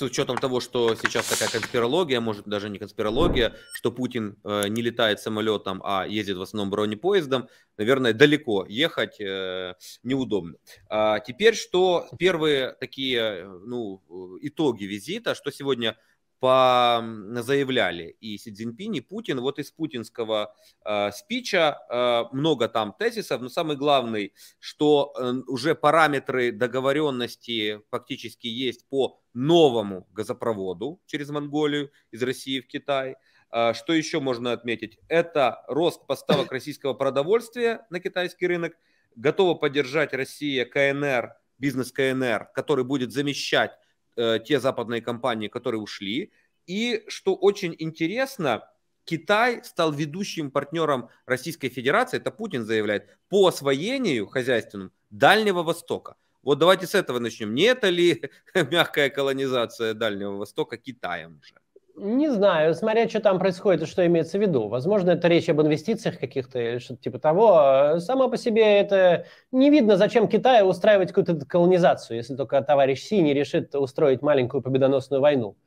с учетом того, что сейчас такая конспирология, может даже не конспирология, что Путин э, не летает самолетом, а ездит в основном бронепоездом, наверное, далеко ехать э, неудобно. А теперь что первые такие э, ну, э, итоги визита, что сегодня по заявляли и Си Цзиньпинь, и Путин. Вот из путинского э, спича э, много там тезисов, но самый главный, что э, уже параметры договоренности фактически есть по новому газопроводу через Монголию из России в Китай. А, что еще можно отметить? Это рост поставок российского продовольствия на китайский рынок. Готова поддержать Россия КНР, бизнес КНР, который будет замещать э, те западные компании, которые ушли. И что очень интересно, Китай стал ведущим партнером Российской Федерации, это Путин заявляет, по освоению хозяйственным Дальнего Востока. Вот давайте с этого начнем. Не это ли мягкая колонизация Дальнего Востока Китаем уже? Не знаю, смотря что там происходит и что имеется в виду. Возможно, это речь об инвестициях каких-то или что-то типа того. А Само по себе это не видно, зачем Китаю устраивать какую-то колонизацию, если только товарищ Си не решит устроить маленькую победоносную войну.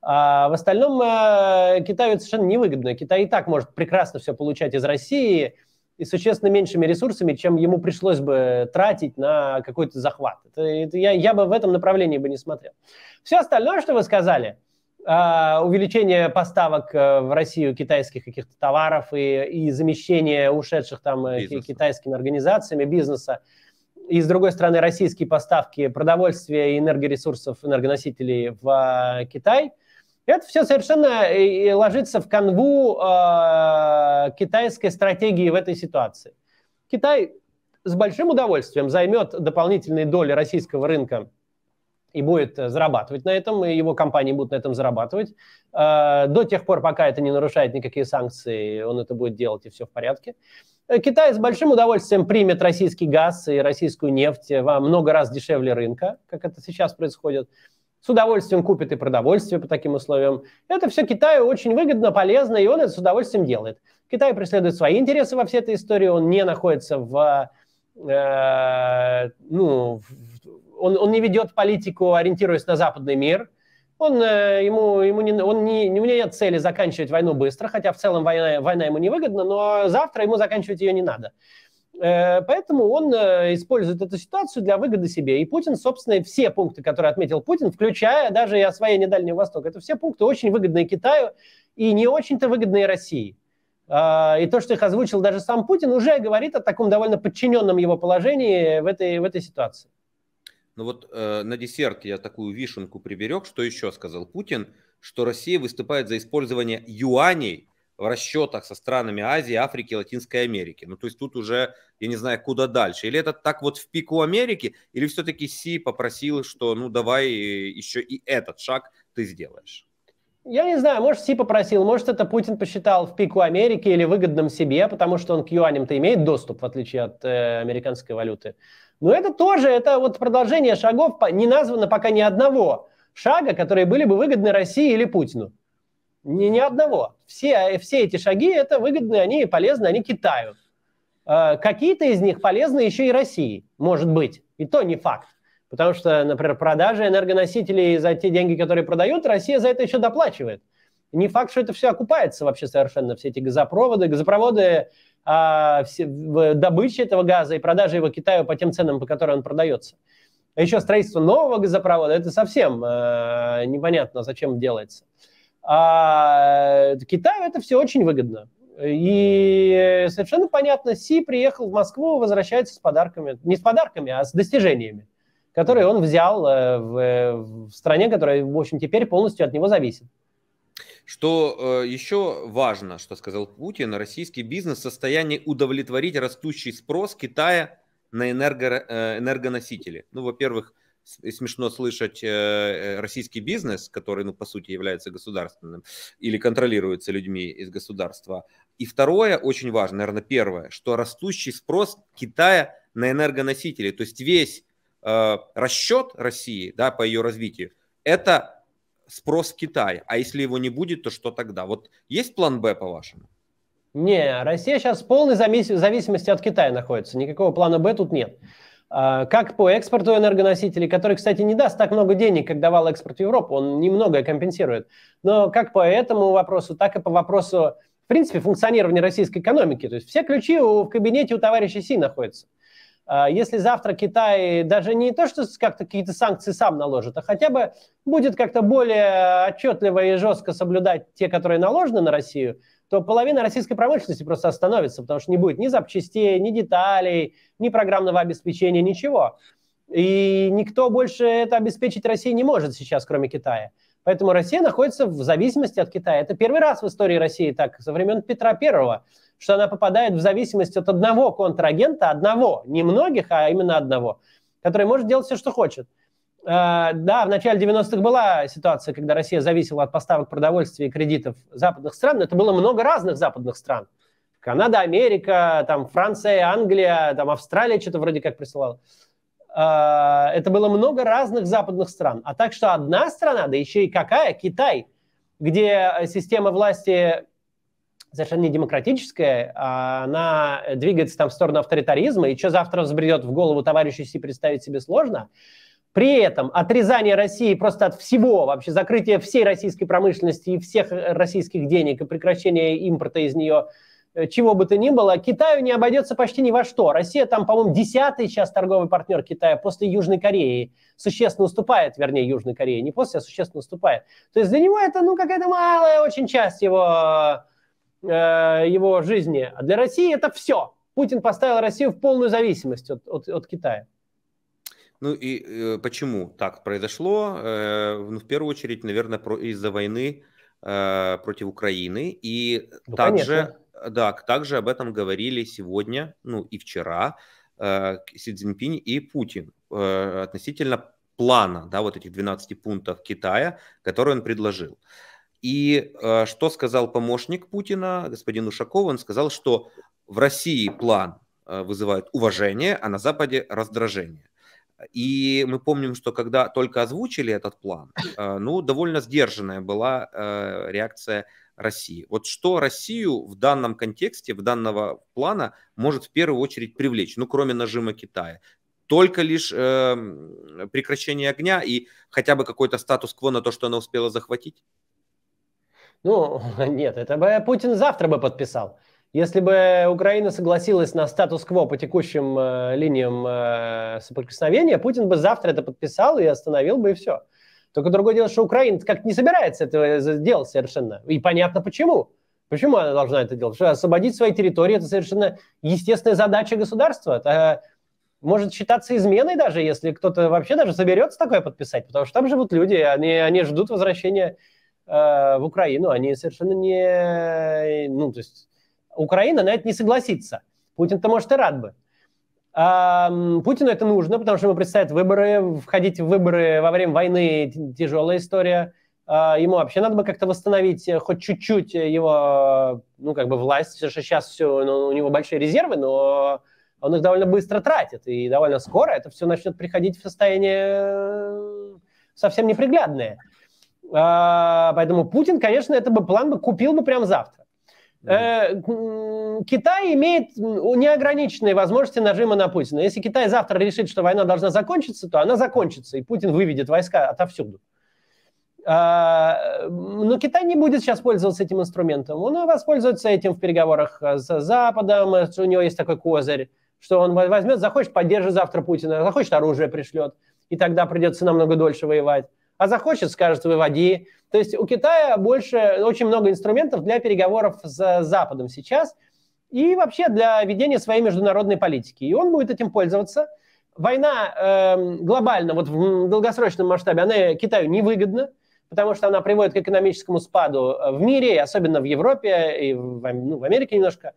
А в остальном э, Китаю это совершенно невыгодно. Китай и так может прекрасно все получать из России – и существенно меньшими ресурсами, чем ему пришлось бы тратить на какой-то захват. Это, это я, я бы в этом направлении бы не смотрел. Все остальное, что вы сказали, а, увеличение поставок э, в Россию китайских каких-то товаров и, и замещение ушедших там э, бизнеса. китайскими организациями бизнеса, и с другой стороны российские поставки продовольствия и энергоресурсов, энергоносителей в э, Китай – это все совершенно э, ложится в канву э, китайской стратегии в этой ситуации. Китай с большим удовольствием займет дополнительные доли российского рынка и будет э, зарабатывать на этом, и его компании будут на этом зарабатывать. Э, до тех пор, пока это не нарушает никакие санкции, он это будет делать, и все в порядке. Э, Китай с большим удовольствием примет российский газ и российскую нефть во много раз дешевле рынка, как это сейчас происходит с удовольствием купит и продовольствие по таким условиям. Это все Китаю очень выгодно, полезно, и он это с удовольствием делает. Китай преследует свои интересы во всей этой истории, он не находится в... Э, ну, в, он, он не ведет политику, ориентируясь на западный мир. Он, э, ему, ему не, он не, у него нет цели заканчивать войну быстро, хотя в целом война, война ему не выгодна, но завтра ему заканчивать ее не надо. Э, поэтому он э, использует эту ситуацию для выгоды себе. И Путин, собственно, все пункты, которые отметил Путин, включая даже и освоение Дальнего Востока, это все пункты очень выгодные Китаю и не очень-то выгодные России. А, и то, что их озвучил даже сам Путин, уже говорит о таком довольно подчиненном его положении в этой, в этой ситуации. Ну вот э, на десерт я такую вишенку приберег. Что еще сказал Путин? Что Россия выступает за использование юаней в расчетах со странами Азии, Африки, Латинской Америки. Ну, то есть тут уже, я не знаю, куда дальше. Или это так вот в пику Америки, или все-таки Си попросил, что ну давай э, еще и этот шаг ты сделаешь? Я не знаю, может, Си попросил, может, это Путин посчитал в пику Америки или выгодным себе, потому что он к юаням-то имеет доступ, в отличие от э, американской валюты. Но это тоже, это вот продолжение шагов, не названо пока ни одного шага, которые были бы выгодны России или Путину. Ни, ни одного. Все, все эти шаги, это выгодные, они полезны, они Китаю. А, какие-то из них полезны еще и России, может быть. И то не факт. Потому что, например, продажи энергоносителей за те деньги, которые продают, Россия за это еще доплачивает. Не факт, что это все окупается вообще совершенно, все эти газопроводы, газопроводы, а, все, добыча этого газа и продажи его Китаю по тем ценам, по которым он продается. А еще строительство нового газопровода, это совсем э, непонятно, зачем делается. А Китаю это все очень выгодно. И совершенно понятно, Си приехал в Москву, возвращается с подарками, не с подарками, а с достижениями, которые он взял э, в, в стране, которая, в общем, теперь полностью от него зависит. Что э, еще важно, что сказал Путин, российский бизнес в состоянии удовлетворить растущий спрос Китая на энерго, э, энергоносители. Ну, во-первых, и смешно слышать э, э, российский бизнес, который, ну, по сути, является государственным или контролируется людьми из государства. И второе, очень важно, наверное, первое, что растущий спрос Китая на энергоносители, то есть весь э, расчет России да, по ее развитию, это спрос в А если его не будет, то что тогда? Вот есть план Б, по-вашему? Не, Россия сейчас в полной зависимости от Китая находится. Никакого плана Б тут нет. А, как по экспорту энергоносителей, который, кстати, не даст так много денег, как давал экспорт в Европу, он немногое компенсирует. Но как по этому вопросу, так и по вопросу, в принципе, функционирования российской экономики. То есть все ключи в кабинете у товарища Си находятся. А, если завтра Китай даже не то, что как-то какие-то санкции сам наложит, а хотя бы будет как-то более отчетливо и жестко соблюдать те, которые наложены на Россию – то половина российской промышленности просто остановится, потому что не будет ни запчастей, ни деталей, ни программного обеспечения, ничего. И никто больше это обеспечить России не может сейчас, кроме Китая. Поэтому Россия находится в зависимости от Китая. Это первый раз в истории России так, со времен Петра Первого, что она попадает в зависимость от одного контрагента, одного, не многих, а именно одного, который может делать все, что хочет. Э, да, в начале 90-х была ситуация, когда Россия зависела от поставок продовольствия и кредитов западных стран, но это было много разных западных стран. Канада, Америка, там Франция, Англия, там Австралия что-то вроде как присылала. Э, это было много разных западных стран. А так что одна страна, да еще и какая, Китай, где система власти совершенно не демократическая, а она двигается там в сторону авторитаризма, и что завтра взбредет в голову товарищу Си представить себе сложно – при этом отрезание России просто от всего, вообще закрытие всей российской промышленности и всех э, российских денег и прекращение импорта из нее, э, чего бы то ни было, Китаю не обойдется почти ни во что. Россия там, по-моему, десятый сейчас торговый партнер Китая после Южной Кореи. Существенно уступает, вернее, Южной Кореи, не после, а существенно уступает. То есть для него это, ну, какая-то малая очень часть его, э, его жизни. А для России это все. Путин поставил Россию в полную зависимость от, от, от Китая. Ну и э, почему так произошло? Э, ну, в первую очередь, наверное, про, из-за войны э, против Украины. И ну, также, да, также об этом говорили сегодня, ну и вчера, э, Си Цзиньпинь и Путин э, относительно плана, да, вот этих 12 пунктов Китая, которые он предложил. И э, что сказал помощник Путина, господин Ушаков, он сказал, что в России план э, вызывает уважение, а на Западе раздражение. И мы помним, что когда только озвучили этот план, э, ну, довольно сдержанная была э, реакция России. Вот что Россию в данном контексте, в данного плана может в первую очередь привлечь, ну, кроме нажима Китая? Только лишь эм, прекращение огня и хотя бы какой-то статус-кво на то, что она успела захватить? Ну, нет, это бы Путин завтра бы подписал. Если бы Украина согласилась на статус-кво по текущим э, линиям э, соприкосновения, Путин бы завтра это подписал и остановил бы, и все. Только другое дело, что Украина как то не собирается этого э, делать совершенно. И понятно почему. Почему она должна это делать? Что освободить свои территории – это совершенно естественная задача государства. Это э, может считаться изменой даже, если кто-то вообще даже соберется такое подписать, потому что там живут люди, они, они ждут возвращения э, в Украину, они совершенно не... Э, ну, то есть Украина на это не согласится. Путин-то, может, и рад бы. А, Путину это нужно, потому что ему предстоят выборы, входить в выборы во время войны тяжелая история. А, ему вообще надо бы как-то восстановить э, хоть чуть-чуть его, ну, как бы власть, потому что сейчас все, ну, у него большие резервы, но он их довольно быстро тратит, и довольно скоро это все начнет приходить в состояние э, совсем неприглядное. А, поэтому Путин, конечно, это бы план бы купил бы прямо завтра. Э, Китай имеет неограниченные возможности нажима на Путина. Если Китай завтра решит, что война должна закончиться, то она закончится, и Путин выведет войска отовсюду. А, но Китай не будет сейчас пользоваться этим инструментом. Он воспользуется этим в переговорах э, с Западом. Э, у него есть такой козырь, что он возьмет, захочет, поддержит завтра Путина, захочет, оружие пришлет. И тогда придется намного дольше воевать а захочет, скажет, выводи. То есть у Китая больше, очень много инструментов для переговоров с Западом сейчас и вообще для ведения своей международной политики. И он будет этим пользоваться. Война э, глобально, вот в долгосрочном масштабе, она Китаю невыгодна, потому что она приводит к экономическому спаду э, в мире, особенно в Европе и в, ну, в Америке немножко.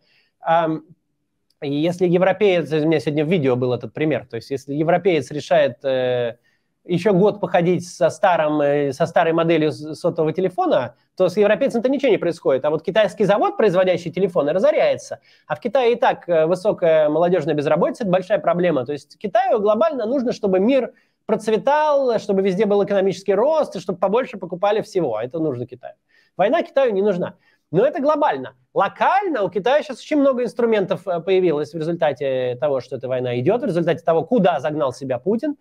Если европеец, у меня сегодня в видео был этот пример, то есть если европеец решает э, еще год походить со, старым, э, со старой моделью сотового телефона, то с европейцем-то ничего не происходит. А вот китайский завод, производящий телефоны, разоряется. А в Китае и так э, высокая молодежная безработица – это большая проблема. То есть Китаю глобально нужно, чтобы мир процветал, чтобы везде был экономический рост, и чтобы побольше покупали всего. А это нужно Китаю. Война Китаю не нужна. Но это глобально. Локально у Китая сейчас очень много инструментов э, появилось в результате того, что эта война идет, в результате того, куда загнал себя Путин.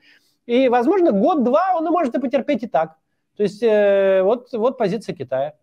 И, возможно, год-два он и может и потерпеть и так. То есть э, вот, вот позиция Китая.